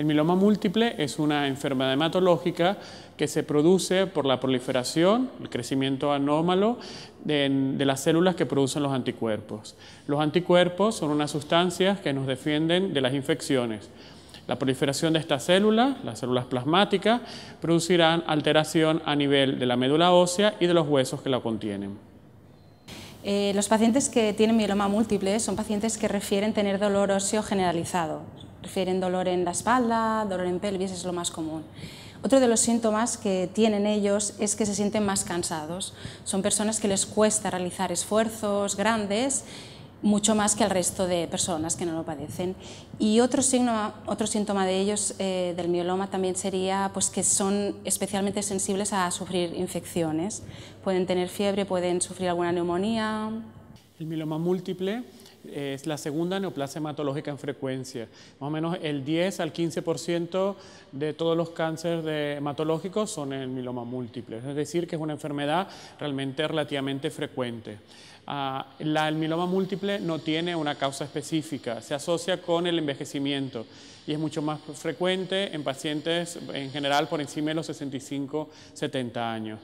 El mieloma múltiple es una enfermedad hematológica que se produce por la proliferación, el crecimiento anómalo de, las células que producen los anticuerpos. Los anticuerpos son unas sustancias que nos defienden de las infecciones. La proliferación de estas células, las células plasmáticas, producirán alteración a nivel de la médula ósea y de los huesos que la contienen. Eh, los pacientes que tienen mieloma múltiple son pacientes que refieren tener dolor óseo generalizado, refieren dolor en la espalda, dolor en pelvis, es lo más común. Otro de los síntomas que tienen ellos es que se sienten más cansados. Son personas que les cuesta realizar esfuerzos grandes, mucho más que al resto de personas que no lo padecen. Y otro, signo, otro síntoma de ellos, eh, del mieloma, también sería pues, que son especialmente sensibles a sufrir infecciones. Pueden tener fiebre, pueden sufrir alguna neumonía. El mieloma múltiple es la segunda neoplasia hematológica en frecuencia. Más o menos el 10 al 15% de todos los cánceres hematológicos son en miloma múltiple, es decir, que es una enfermedad realmente relativamente frecuente. Ah, la, el miloma múltiple no tiene una causa específica, se asocia con el envejecimiento y es mucho más frecuente en pacientes en general por encima de los 65-70 años.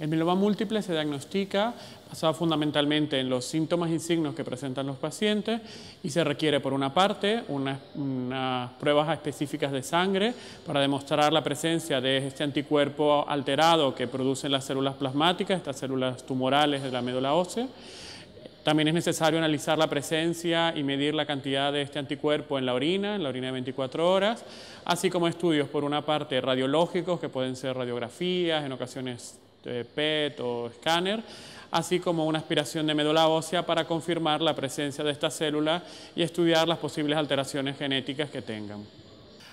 El mieloma múltiple se diagnostica basado fundamentalmente en los síntomas y signos que presentan los pacientes y se requiere, por una parte, unas, pruebas específicas de sangre para demostrar la presencia de este anticuerpo alterado que producen las células plasmáticas, estas células tumorales de la médula ósea. También es necesario analizar la presencia y medir la cantidad de este anticuerpo en la orina, en la orina de 24 horas, así como estudios por una parte radiológicos que pueden ser radiografías, en ocasiones este, PET o escáner, así como una aspiración de médula ósea para confirmar la presencia de esta célula y estudiar las posibles alteraciones genéticas que tengan.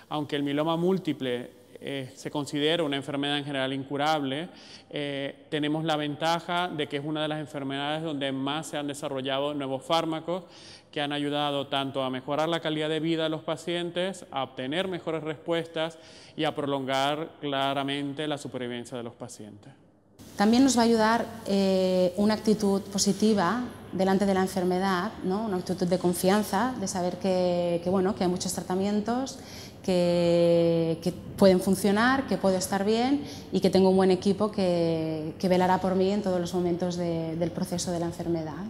Aunque el miloma múltiple eh, se considera una enfermedad en general incurable, eh, tenemos la ventaja de que es una de las enfermedades donde más se han desarrollado nuevos fármacos que han ayudado tanto a mejorar la calidad de vida de los pacientes, a obtener mejores respuestas y a prolongar claramente la supervivencia de los pacientes. También nos va a ayudar eh, una actitud positiva delante de la enfermedad, ¿no? una actitud de confianza, de saber que, hay muchos tratamientos, que, pueden funcionar, que puedo estar bien y que tengo un buen equipo que, velará por mí en todos los momentos del proceso de la enfermedad.